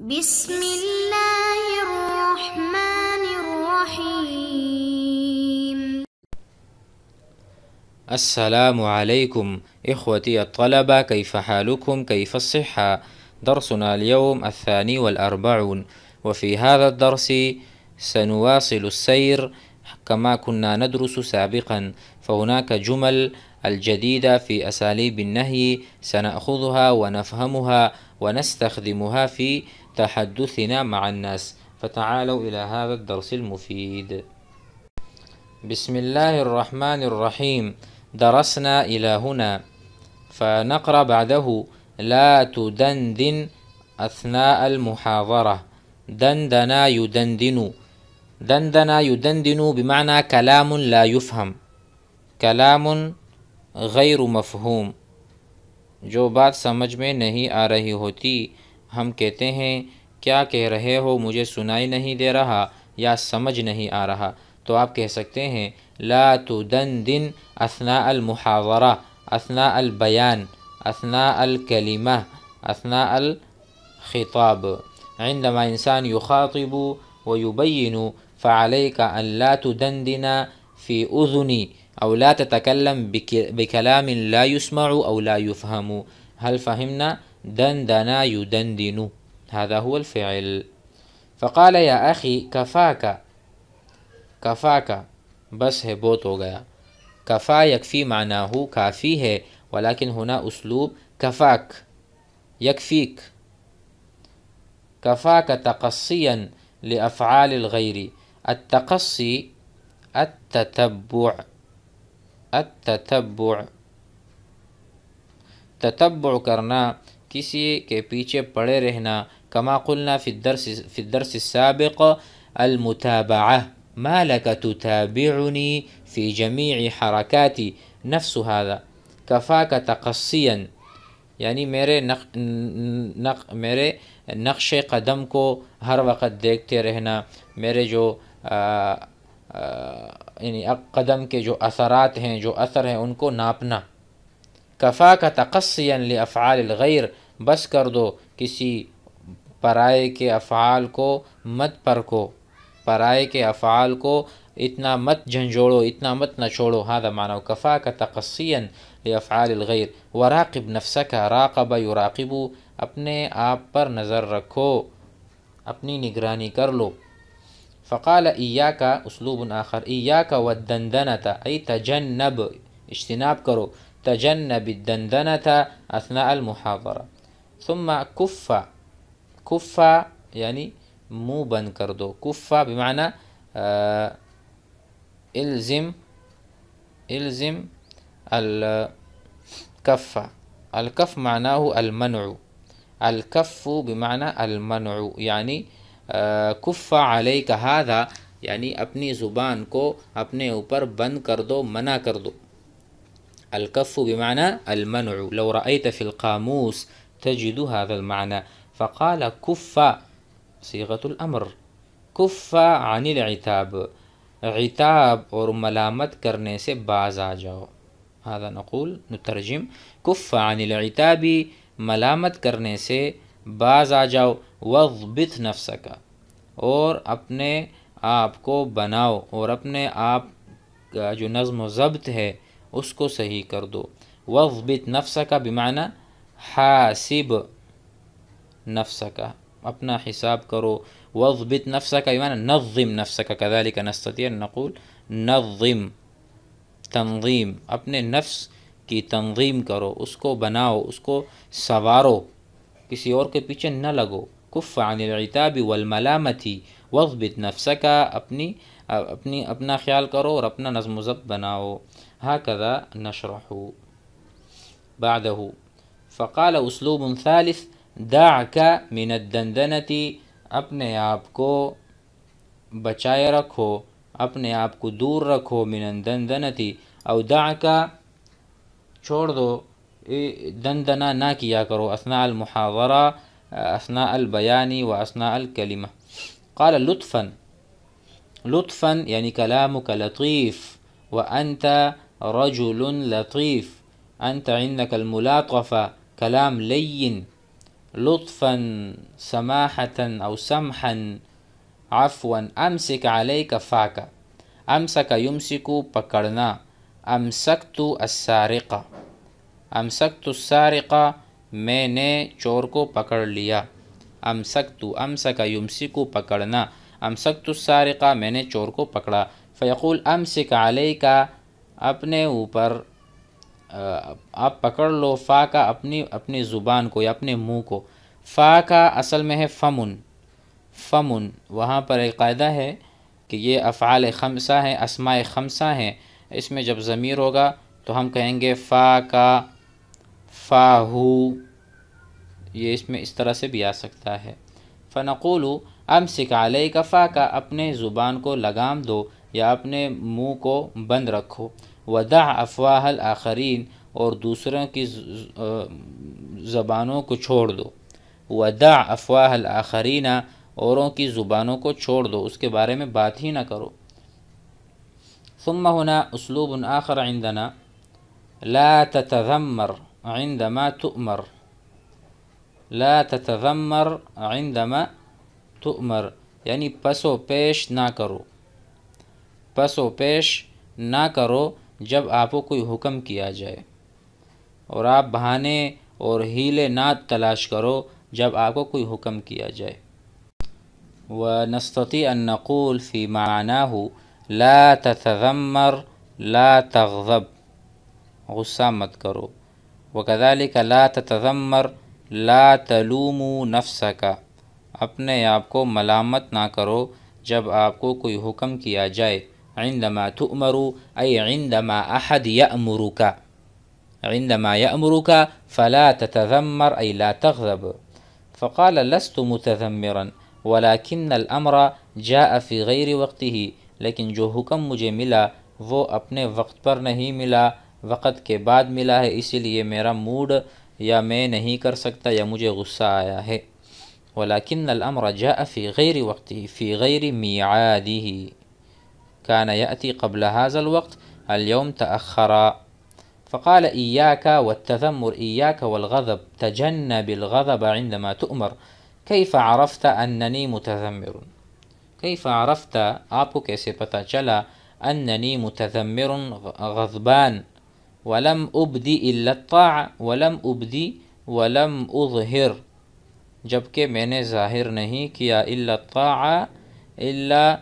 بسم الله الرحمن الرحيم السلام عليكم إخوتي الطلبة كيف حالكم كيف الصحة درسنا اليوم الثاني والأربعون وفي هذا الدرس سنواصل السير كما كنا ندرس سابقا فهناك جمل الجديدة في أساليب النهي سنأخذها ونفهمها ونستخدمها في تحدثنا مع الناس فتعالوا إلى هذا الدرس المفيد بسم الله الرحمن الرحيم درسنا إلى هنا فنقرأ بعده لا تدندن أثناء المحاضرة دندنا يدندن دندنا يدندن بمعنى كلام لا يفهم كلام غير مفهوم جو بات سمجھ میں نہیں آ رہی ہوتی ہم کہتے ہیں کیا کہہ رہے ہو مجھے سنائی نہیں دے رہا یا سمجھ نہیں آ رہا تو آپ کہہ سکتے ہیں لا دن دن اسنا المحاورہ اثناء البیان اسنا الکلیمہ اثناء الخطاب عندما انسان یوخاقب و یوبئین فعلۂ کا اللہ دن فی تتکلم بکلام لا يسمع او لا يفهم هل فهمنا دندنا يدندن هذا هو الفعل فقال يا أخي كفاك كفاك بس هي بہت ہو گیا کفا یکفی معنی ہو کافی ہے اسلوب كفاك يكفيك كفاك تقصيا لأفعال الغير التقصي التتبع التتبع تتبع كرنا کسی کے پیچھے پڑے رہنا کما قلنا فی الدرس في الدرس السابق المتابعہ ما لك تتابعني في جميع حركاتي نفس هذا كفاك تقصيا يعني میرے نقش نق... میرے نقش قدم کو ہر وقت دیکھتے رہنا میرے جو آ... آ... یعنی قدم کے جو اثرات ہیں جو اثر ہیں ان کو ناپنا کفا کا تقصین لافعال الغیر بس کر دو کسی پرائے کے افعال کو مت پرکو پرائے کے افعال کو اتنا مت جھنجھوڑو اتنا مت نہ چھوڑو هذا معنی مانو کفا کا تقسین یافع الغیر وراقب راقب راقب و اپنے آپ پر نظر رکھو اپنی نگرانی کر لو فقال ایاکا اسلوب آخر ایاکا والدندنتا ای تجنب اجتناب کرو تجنب الدندنتا اثناء المحاضرہ ثم كف كف يعني مو بنكردو كف بمعنى آه، الزم الزم الكف الكف معناه المنع الكف بمعنى المنع يعني آه، كف عليك هذا يعني اپنی زبان کو اپنے اوپر بند کر دو منع کر دو الكف بمعنى المنع لو رأيت في القاموس تجد هذا المعنى فقال صيغة الأمر كف عن العتاب عتاب اور ملامت کرنے سے باز آ جاؤ هذا نقول نترجم كف عن العتاب ملامت کرنے سے باز آ جاؤ وضبط نفس کا اور اپنے آپ کو بناؤ اور اپنے آپ کا جو نظم و ضبط ہے اس کو صحیح کر دو وضبط نفسك نفس کا حاسب نفسك أبنا حساب كرو واضبط نفسك يعني نظم نفسك كذلك نستطيع أن نقول نظم تنظيم أبنى نفس كي تنظيم كرو اسكو بناو اسكو سوارو كسي اور كي پيچه نلغو كف عن العتاب والملامة واضبط نفسك أبني أبني أبنا خيال كرو ربنا نظم زب بناو هكذا نشرح بعده فقال اسلوب ثالث دعك من الدندنة اپنے آپ کو بچائے رکھو اپنے آپ کو دور رکھو من الدندنة او دعك چھوڑ دو دندنا نہ کیا کرو اثناء المحاضرة اثناء البيان واثناء الكلمه قال لطفا لطفا يعني كلامك لطيف وانت رجل لطيف انت عندك الملاطفه كلام لين لطفا سماحة أو سمحا عفوا أمسك عليك فاك أمسك يمسك بكرنا أمسكت السارقة أمسكت السارقة ميني چوركو بكر ليا أمسكت أمسك يمسك بكرنا أمسكت السارقة ميني چوركو بكرا فيقول أمسك عليك أبني أوبر آپ پکڑ لو فا کا اپنی اپنی زبان کو یا اپنے منہ کو فا کا اصل میں ہے فمن فمن وہاں پر ایک قاعدہ ہے کہ یہ افعال خمسہ ہیں اسماء خمسہ ہیں اس میں جب ضمیر ہوگا تو ہم کہیں گے فا کا فا ہو یہ اس میں اس طرح سے بھی آ سکتا ہے فنقولو ام سکھال کا فا کا اپنے زبان کو لگام دو یا اپنے منہ کو بند رکھو ودا افواہ الآخرین اور دوسروں کی زبانوں کو چھوڑ دو ودا افواہ ال اوروں کی زبانوں کو چھوڑ دو اس کے بارے میں بات ہی نہ کرو ثم هنا اسلوب آخر عندنا لا تتذمر عندما تؤمر لا تتذمر عندما تؤمر یعنی پس و پیش نہ کرو پس و پیش نہ کرو جب آپ کو کوئی حکم کیا جائے اور آپ بہانے اور ہیلے نہ تلاش کرو جب آپ کو کوئی حکم کیا جائے و نستی فِي مَعَنَاهُ لَا تَتَذَمَّرْ لَا تَغْضَبْ لاتب غصہ مت کرو وَكَذَلِكَ لَا تَتَذَمَّرْ لَا تَلُومُ نَفْسَكَ اپنے آپ کو ملامت نہ کرو جب آپ کو کوئی حکم کیا جائے عندما تؤمر أي عندما أحد يأمرك عندما يأمرك فلا تتذمر أي لا تغضب فقال لست متذمرا ولكن الأمر جاء في غير وقته لكن جو حكم مجھے ملا وہ اپنے وقت پر نہیں ملا وقت کے بعد ملا ہے اس لئے میرا موڈ یا میں نہیں کر سکتا یا مجھے غصہ آیا ہے ولكن الأمر جاء في غير وقته في غير ميعاده كان يأتي قبل هذا الوقت اليوم تأخر فقال إياك والتذمر إياك والغضب تجنب الغضب عندما تؤمر كيف عرفت أنني متذمر كيف عرفت أبو كيسي أنني متذمر غضبان ولم أبدي إلا الطاعة ولم أبدي ولم أظهر جبكي मैंने ظاهر نهيك يا إلا الطاعة إلا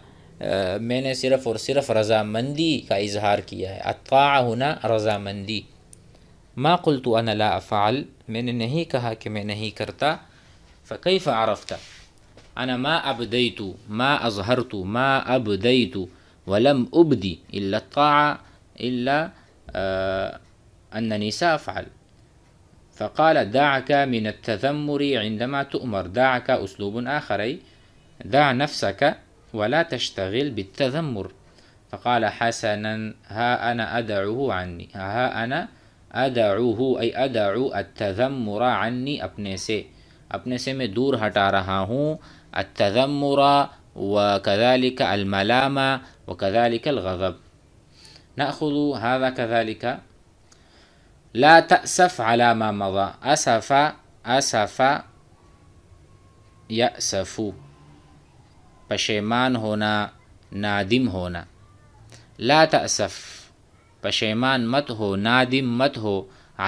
میں نے صرف اور صرف رضامندی کا اظہار کیا ہے اطاع ہونا رضامندی ما قلت انا لا افعل میں نے نہیں کہا کہ میں نہیں کرتا فکیف عرفت انا ما ابدیت ما اظہرت ما ابدیت ولم ابدی الا الطاع الا آه، انني سافعل فقال دعك من التذمر عندما تؤمر دعك اسلوب اخر دع نفسك ولا تشتغل بالتذمر فقال حسنا ها أنا أدعه عني ها أنا أدعوه أي أدعو التذمر عني أبني سي أبني سي मैं دور हटा रहा التذمر وكذلك الملامة وكذلك الغضب نأخذ هذا كذلك لا تأسف على ما مضى أسف أسف يأسف پشیمان ہونا نادم ہونا لا تأسف پشیمان مت ہو نادم مت ہو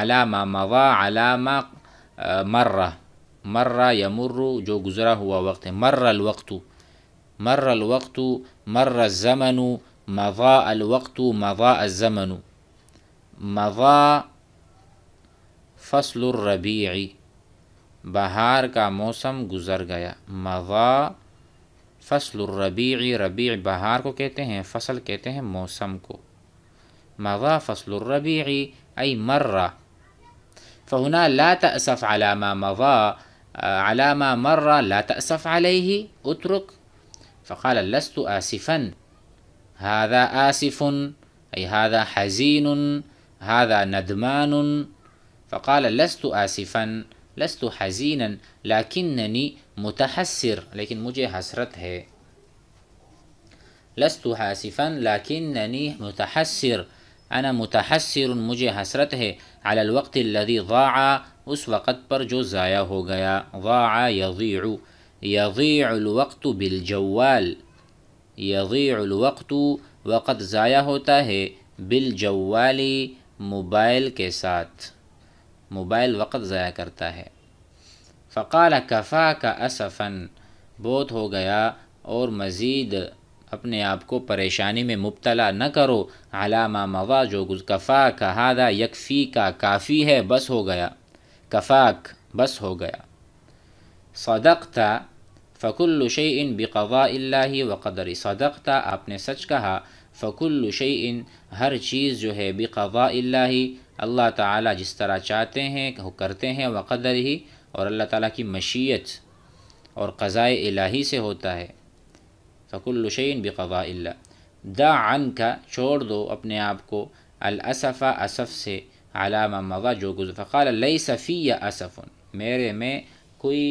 علامہ موا علامہ مرہ مرہ یا مرو جو گزرا ہوا وقت ہے مر الوقت مر الوقت مر الزمن مضاء الوقت مضاء الزمن مضاء فصل الربیعی بہار کا موسم گزر گیا مضاء فصل الربيع ربيع بهار کو کہتے ہیں فصل کہتے ہیں موسم کو مضى فصل الربيع أي मर्रा فهنا لا تأسف على ما مضى على ما مر لا تأسف عليه اترك فقال لست آسفا هذا آسف أي هذا حزين هذا ندمان فقال لست آسفا لست حزينا لكنني متحسر لكن मुझे حسرت هي لست حاسفا لكنني متحسر أنا متحسر मुझे حسرت هي على الوقت الذي ضاع اس وقت پر جو ज़ाया हो गया ضاع يضيع يضيع الوقت بالجوال يضيع الوقت وقت ज़ाया होता है بالجوال موبائل کے ساتھ موبائل وقت ضائع کرتا ہے فقال کفا کا اصفن بہت ہو گیا اور مزید اپنے آپ کو پریشانی میں مبتلا نہ کرو علامہ موا جو کفا کا یکفی کا کافی ہے بس ہو گیا کفاک بس ہو گیا صودقتہ فق الوشی ان بقوا اللہ وقد صدق تھا آپ نے سچ کہا فکل شعین ہر چیز جو ہے بقواء اللہ اللہ تعالیٰ جس طرح چاہتے ہیں وہ کرتے ہیں وقدر ہی اور اللہ تعالیٰ کی مشیت اور قضائے الہی سے ہوتا ہے فخ اللہ دا عن کا چھوڑ دو اپنے آپ کو الاسف اصف سے علامہ موا جو فقال لئی صفی یا اسف میرے میں کوئی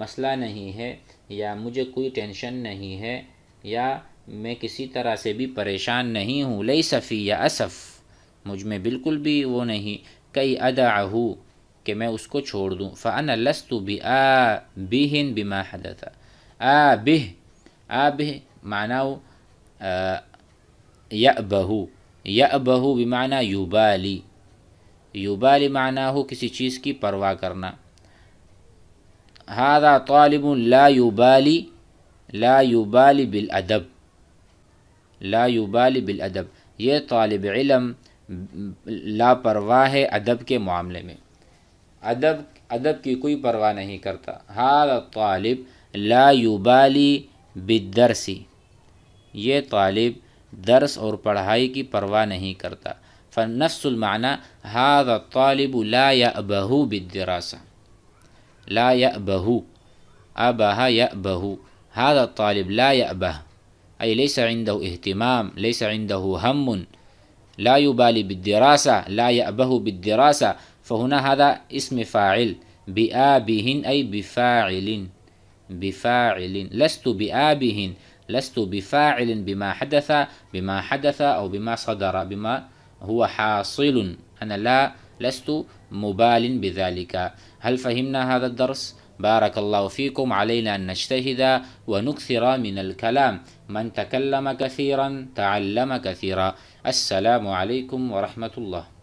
مسئلہ نہیں ہے یا مجھے کوئی ٹینشن نہیں ہے یا میں کسی طرح سے بھی پریشان نہیں ہوں لئی صفی یا اصف مجھ میں بالکل بھی وہ نہیں کئی ہو کہ میں اس کو چھوڑ دوں فن لسطو بھی آ بند بما ہدت آ بہ آ بہ مانا یا بہو یا بہو بھی مانا یو بالی یو مانا ہو کسی چیز کی پرواہ کرنا ہادہ طالب لا یو بالی لا یو بالادب بال ادب لا یوبال بال ادب یہ طالب علم لاپرواہ ہے ادب کے معاملے میں ادب ادب کی کوئی پرواہ نہیں کرتا ہار طالب لا یوبالی بدرسی یہ طالب درس اور پڑھائی کی پرواہ نہیں کرتا المعنی ہار طالب لا یا بہو بدراسا لا بہو ابہ یا بہو ہار طالب لا بہ أي ليس عنده اهتمام ليس عنده هم لا يبالي بالدراسة لا يأبه بالدراسة فهنا هذا اسم فاعل بآبهن أي بفاعل بفاعل لست بآبهن لست بفاعل بما حدث بما حدث أو بما صدر بما هو حاصل أنا لا لست مبال بذلك هل فهمنا هذا الدرس؟ بارك الله فيكم علينا أن نجتهد ونكثر من الكلام من تكلم كثيرا تعلم كثيرا السلام عليكم ورحمة الله